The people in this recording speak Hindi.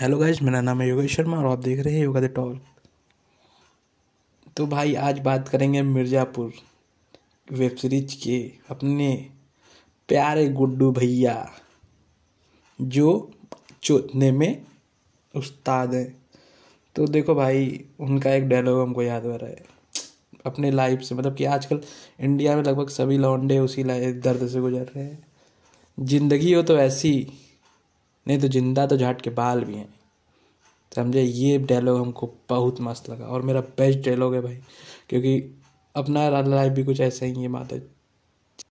हेलो गाइज मेरा नाम है योगेश शर्मा और आप देख रहे हैं योगा द टॉल तो भाई आज बात करेंगे मिर्ज़ापुर वेब सीरीज के अपने प्यारे गुड्डू भैया जो चोतने में उस्ताद हैं तो देखो भाई उनका एक डायलॉग हमको याद हो रहा है अपने लाइफ से मतलब कि आजकल इंडिया में लगभग सभी लौंडे उसी दर्द से गुजर रहे हैं ज़िंदगी हो तो ऐसी नहीं तो जिंदा तो झाट के बाल भी हैं समझे ये डायलॉग हमको बहुत मस्त लगा और मेरा बेस्ट डायलॉग है भाई क्योंकि अपना लाइफ भी कुछ ऐसा ही है माता